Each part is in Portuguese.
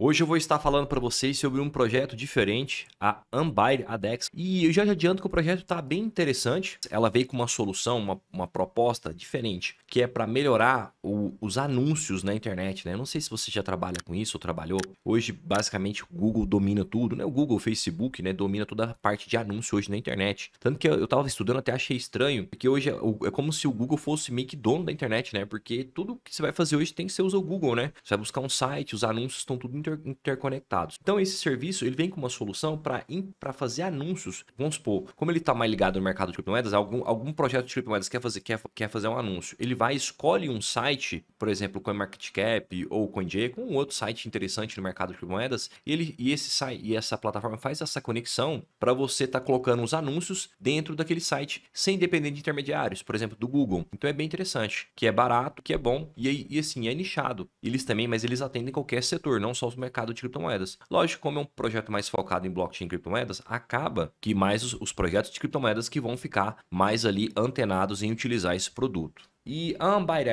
Hoje eu vou estar falando para vocês sobre um projeto diferente, a Unbuy ADEX. E eu já adianto que o projeto está bem interessante. Ela veio com uma solução, uma, uma proposta diferente, que é para melhorar o, os anúncios na internet. Né? Eu não sei se você já trabalha com isso ou trabalhou. Hoje, basicamente, o Google domina tudo. Né? O Google, o Facebook, né? domina toda a parte de anúncio hoje na internet. Tanto que eu estava estudando até achei estranho, porque hoje é, é como se o Google fosse meio que dono da internet, né? Porque tudo que você vai fazer hoje tem que ser usar o Google, né? Você vai buscar um site, os anúncios estão tudo inter interconectados. Então esse serviço ele vem com uma solução para fazer anúncios. Vamos supor, como ele está mais ligado no mercado de criptomoedas, algum, algum projeto de criptomoedas quer fazer, quer, quer fazer um anúncio. Ele vai, escolhe um site, por exemplo, CoinMarketCap ou com um outro site interessante no mercado de criptomoedas, e, ele, e, esse e essa plataforma faz essa conexão para você estar tá colocando os anúncios dentro daquele site, sem depender de intermediários, por exemplo, do Google. Então é bem interessante, que é barato, que é bom, e, e assim, é nichado. Eles também, mas eles atendem qualquer setor, não só, do mercado de criptomoedas. Lógico, como é um projeto mais focado em blockchain e criptomoedas, acaba que mais os, os projetos de criptomoedas que vão ficar mais ali antenados em utilizar esse produto. E a Unbyte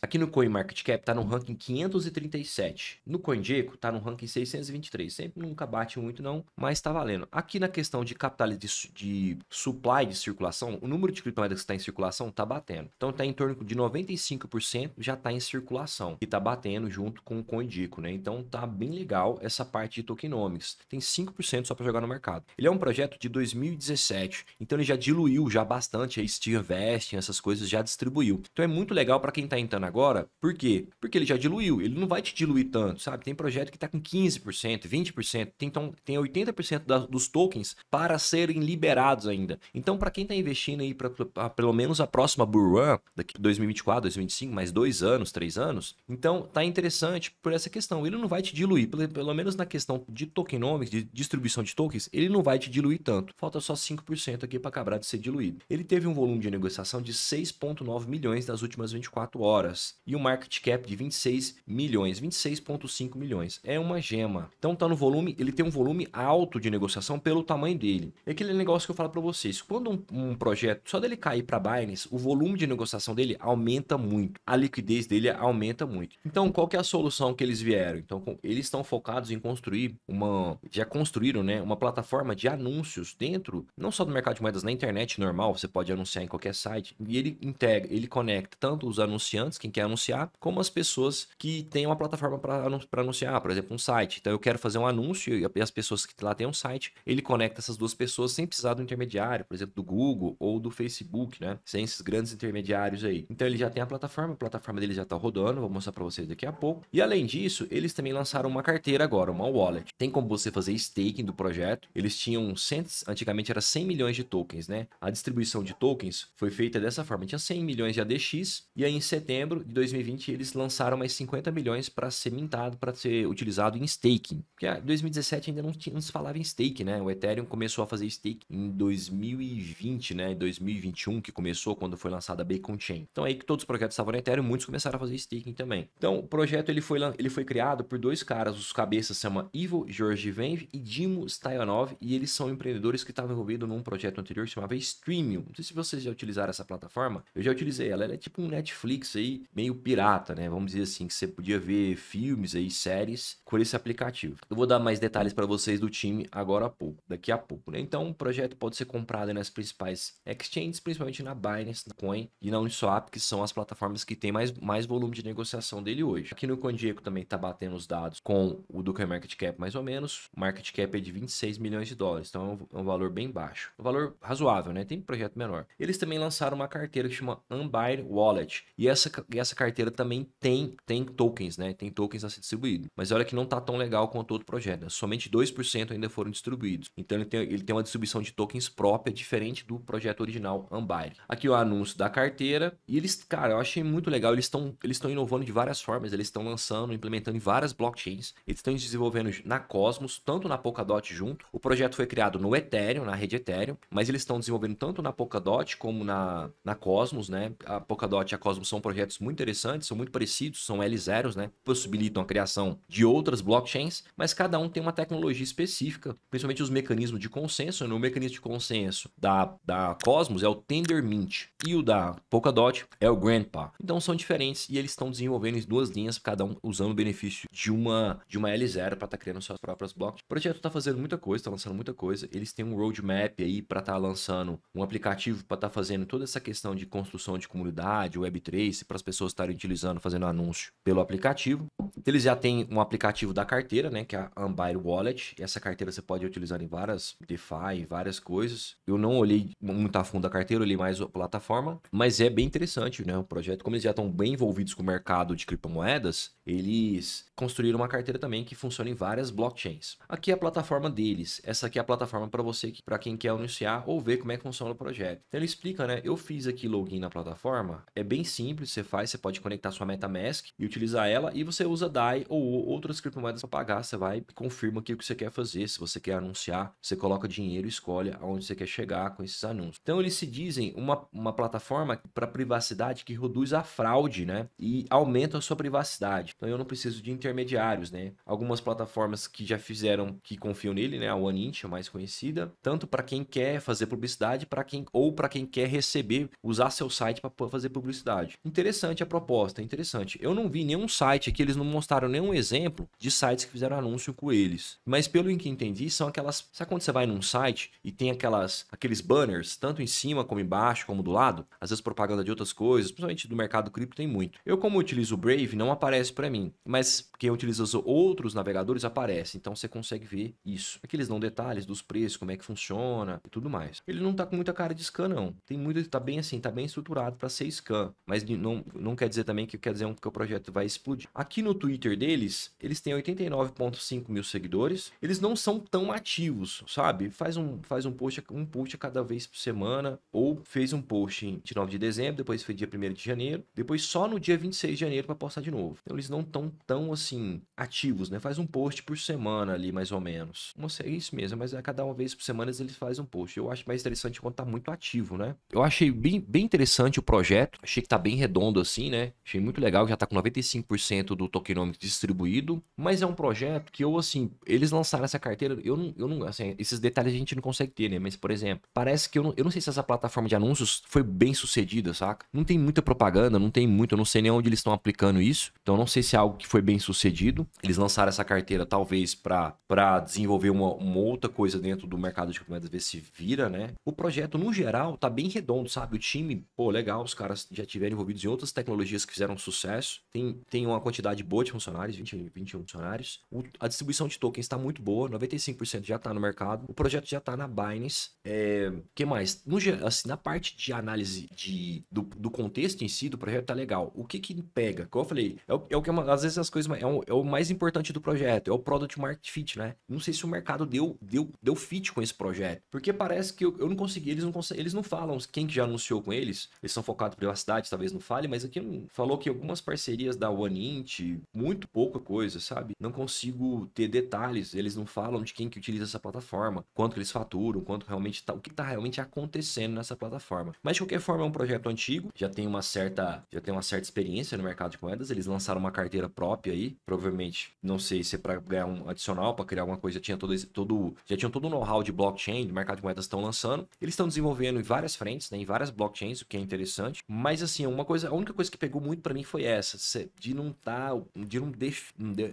aqui no CoinMarketCap, está no ranking 537. No CoinGecko, está no ranking 623. Sempre nunca bate muito não, mas está valendo. Aqui na questão de capital de, de supply, de circulação, o número de criptomoedas que está em circulação está batendo. Então está em torno de 95% já está em circulação. E está batendo junto com o CoinGecko, né? Então tá bem legal essa parte de tokenomics. Tem 5% só para jogar no mercado. Ele é um projeto de 2017, então ele já diluiu já bastante a Steer Vesting, essas coisas já distribuiu. Então é muito legal para quem está entrando agora. Por quê? Porque ele já diluiu, ele não vai te diluir tanto, sabe? Tem projeto que está com 15%, 20%, tem, então, tem 80% da, dos tokens para serem liberados ainda. Então, para quem está investindo aí para pelo menos a próxima Bull Run, daqui 2024, 2025, mais dois anos, três anos, então tá interessante por essa questão. Ele não vai te diluir, pelo, pelo menos na questão de tokenomics, de distribuição de tokens, ele não vai te diluir tanto. Falta só 5% aqui para acabar de ser diluído. Ele teve um volume de negociação de 6,9 milhões ações nas últimas 24 horas e um market cap de 26 milhões, 26.5 milhões. É uma gema. Então tá no volume, ele tem um volume alto de negociação pelo tamanho dele. É aquele negócio que eu falo para vocês, quando um, um, projeto só dele cair para Binance, o volume de negociação dele aumenta muito, a liquidez dele aumenta muito. Então qual que é a solução que eles vieram? Então com, eles estão focados em construir uma, já construíram, né, uma plataforma de anúncios dentro, não só do mercado de moedas na internet normal, você pode anunciar em qualquer site e ele integra, ele conecta conecta tanto os anunciantes, quem quer anunciar, como as pessoas que têm uma plataforma para anunciar, por exemplo, um site. Então eu quero fazer um anúncio e as pessoas que lá têm um site, ele conecta essas duas pessoas sem precisar do intermediário, por exemplo, do Google ou do Facebook, né? Sem esses grandes intermediários aí. Então ele já tem a plataforma, a plataforma dele já está rodando, vou mostrar para vocês daqui a pouco. E além disso, eles também lançaram uma carteira agora, uma wallet. Tem como você fazer staking do projeto. Eles tinham 100, antigamente era 100 milhões de tokens, né? A distribuição de tokens foi feita dessa forma. Tinha 100 milhões de AD DX. E aí, em setembro de 2020, eles lançaram mais 50 milhões para ser mintado, para ser utilizado em staking. Porque ah, em 2017 ainda não, tinha, não se falava em stake, né? O Ethereum começou a fazer stake em 2020, né? Em 2021, que começou quando foi lançada a Bacon Chain. Então, aí que todos os projetos estavam no Ethereum, muitos começaram a fazer staking também. Então, o projeto ele foi, ele foi criado por dois caras, os cabeças se chamam Ivo Georgivenv e Dimo Stajanov, e eles são empreendedores que estavam envolvidos num projeto anterior que chamava Streamium. Não sei se vocês já utilizaram essa plataforma, eu já utilizei ela ela é tipo um Netflix aí, meio pirata, né? Vamos dizer assim, que você podia ver filmes aí, séries por esse aplicativo. Eu vou dar mais detalhes para vocês do time agora a pouco, daqui a pouco, né? Então, o projeto pode ser comprado nas principais exchanges, principalmente na Binance, na Coin e na Uniswap, que são as plataformas que têm mais, mais volume de negociação dele hoje. Aqui no CoinGecko também tá batendo os dados com o do Market Cap mais ou menos. O market Cap é de 26 milhões de dólares, então é um, é um valor bem baixo. Um valor razoável, né? Tem projeto menor. Eles também lançaram uma carteira que chama Unbind Wallet. E essa, e essa carteira também tem, tem tokens, né? Tem tokens a ser distribuído. Mas olha que não tá tão legal quanto outro projeto. Né? Somente 2% ainda foram distribuídos. Então ele tem, ele tem uma distribuição de tokens própria, diferente do projeto original Ambire. Aqui o anúncio da carteira. E eles, cara, eu achei muito legal. Eles estão eles inovando de várias formas. Eles estão lançando, implementando em várias blockchains. Eles estão desenvolvendo na Cosmos, tanto na Polkadot junto. O projeto foi criado no Ethereum, na rede Ethereum, mas eles estão desenvolvendo tanto na Polkadot como na, na Cosmos, né? A Polkadot e a Cosmos são projetos muito interessantes, são muito parecidos, são L0s, né? Possibilitam a criação de outras blockchains, mas cada um tem uma tecnologia específica, principalmente os mecanismos de consenso. Né? O mecanismo de consenso da, da Cosmos é o Tendermint e o da Polkadot é o Grandpa. Então são diferentes e eles estão desenvolvendo em duas linhas, cada um usando o benefício de uma, de uma L0 para estar tá criando suas próprias blockchains. O projeto está fazendo muita coisa, está lançando muita coisa. Eles têm um roadmap aí para estar tá lançando um aplicativo para estar tá fazendo toda essa questão de construção de comunidade usabilidade, Web3, para as pessoas estarem utilizando, fazendo anúncio pelo aplicativo. Eles já têm um aplicativo da carteira, né, que é a Ambire Wallet. Essa carteira você pode utilizar em várias DeFi, várias coisas. Eu não olhei muito a fundo a carteira, olhei mais a plataforma, mas é bem interessante, né, o projeto. Como eles já estão bem envolvidos com o mercado de criptomoedas, eles construíram uma carteira também que funciona em várias blockchains. Aqui é a plataforma deles. Essa aqui é a plataforma para você, para quem quer anunciar ou ver como é que funciona o projeto. Então ele explica, né? Eu fiz aqui login na plataforma forma. É bem simples, você faz, você pode conectar sua MetaMask e utilizar ela e você usa DAI ou outras criptomoedas para pagar, você vai e confirma o que você quer fazer, se você quer anunciar, você coloca dinheiro e escolhe aonde você quer chegar com esses anúncios. Então eles se dizem uma, uma plataforma para privacidade que reduz a fraude, né? E aumenta a sua privacidade. Então eu não preciso de intermediários, né? Algumas plataformas que já fizeram que confiam nele, né? A OneInt, a mais conhecida, tanto para quem quer fazer publicidade, para quem ou para quem quer receber, usar seu site para fazer publicidade. Interessante a proposta, interessante. Eu não vi nenhum site que eles não mostraram nenhum exemplo de sites que fizeram anúncio com eles. Mas pelo que entendi, são aquelas. Sabe quando você vai num site e tem aquelas aqueles banners, tanto em cima como embaixo, como do lado? Às vezes propaganda de outras coisas, principalmente do mercado cripto tem muito. Eu, como utilizo o Brave, não aparece para mim. Mas quem utiliza os outros navegadores aparece. Então você consegue ver isso. Aqui eles dão detalhes dos preços, como é que funciona e tudo mais. Ele não tá com muita cara de scan, não. Tem muito. Tá bem assim, tá bem estruturado para ser ser scan, mas não, não quer dizer também que quer dizer que o projeto vai explodir. Aqui no Twitter deles, eles têm 89,5 mil seguidores, eles não são tão ativos, sabe? Faz um, faz um post, um post a cada vez por semana, ou fez um post em 29 de dezembro, depois foi dia 1 de janeiro, depois só no dia 26 de janeiro para postar de novo. Então eles não estão tão assim ativos, né? Faz um post por semana ali, mais ou menos. Uma, é isso mesmo, mas a cada uma vez por semana eles fazem um post. Eu acho mais interessante quando tá muito ativo, né? Eu achei bem, bem interessante o projeto projeto. Achei que tá bem redondo assim, né? Achei muito legal, já tá com 95% do tokenomics distribuído. Mas é um projeto que eu, assim, eles lançaram essa carteira, eu não, eu não, assim, esses detalhes a gente não consegue ter, né? Mas, por exemplo, parece que eu não, eu não sei se essa plataforma de anúncios foi bem sucedida, saca? Não tem muita propaganda, não tem muito, eu não sei nem onde eles estão aplicando isso. Então, não sei se é algo que foi bem sucedido. Eles lançaram essa carteira, talvez, para desenvolver uma, uma outra coisa dentro do mercado de criptomoedas, ver se vira, né? O projeto, no geral, tá bem redondo, sabe? O time, pô, legal, os caras já tiveram envolvidos em outras tecnologias que fizeram sucesso. Tem, tem uma quantidade boa de funcionários, 20, 21 funcionários. O, a distribuição de tokens está muito boa, 95% já está no mercado. O projeto já está na Binance. O é, que mais? No, assim, na parte de análise de, do, do contexto em si, do projeto tá legal. O que que pega? Como eu falei, é o, é o que é uma, às vezes as coisas é, um, é, o mais importante do projeto, é o product market fit, né? Não sei se o mercado deu deu deu fit com esse projeto, porque parece que eu, eu não consegui, eles não eles não falam quem que já anunciou com eles, eles são focados focado em privacidade, talvez não fale, mas aqui falou que algumas parcerias da OneInt, muito pouca coisa, sabe? Não consigo ter detalhes, eles não falam de quem que utiliza essa plataforma, quanto que eles faturam, quanto realmente tá, o que está realmente acontecendo nessa plataforma. Mas de qualquer forma é um projeto antigo, já tem uma certa, já tem uma certa experiência no mercado de moedas, eles lançaram uma carteira própria aí, provavelmente, não sei se é para ganhar um adicional, para criar alguma coisa, já tinha todo esse, todo, já tinha todo o know-how de blockchain, do mercado de moedas estão lançando. Eles estão desenvolvendo em várias frentes, né, em várias blockchains, o que é interessante mas assim, uma coisa, a única coisa que pegou muito para mim foi essa, de não tá, de não,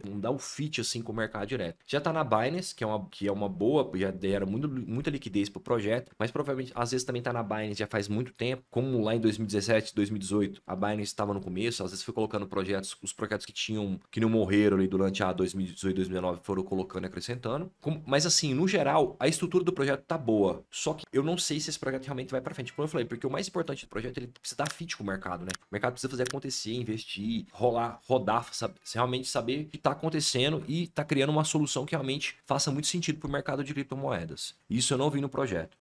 não dar o fit assim com o mercado direto. Já tá na Binance, que é uma, que é uma boa, já deram muito, muita liquidez pro projeto, mas provavelmente às vezes também tá na Binance já faz muito tempo, como lá em 2017, 2018, a Binance estava no começo, às vezes foi colocando projetos, os projetos que tinham que não morreram ali durante a 2018, 2019 foram colocando e acrescentando. Mas assim, no geral, a estrutura do projeto tá boa. Só que eu não sei se esse projeto realmente vai para frente. Como eu falei, porque o mais importante do projeto ele precisa dar fit com o mercado, né? O mercado precisa fazer acontecer, investir, rolar, rodar, sabe? realmente saber o que está acontecendo e está criando uma solução que realmente faça muito sentido para o mercado de criptomoedas. Isso eu não vi no projeto.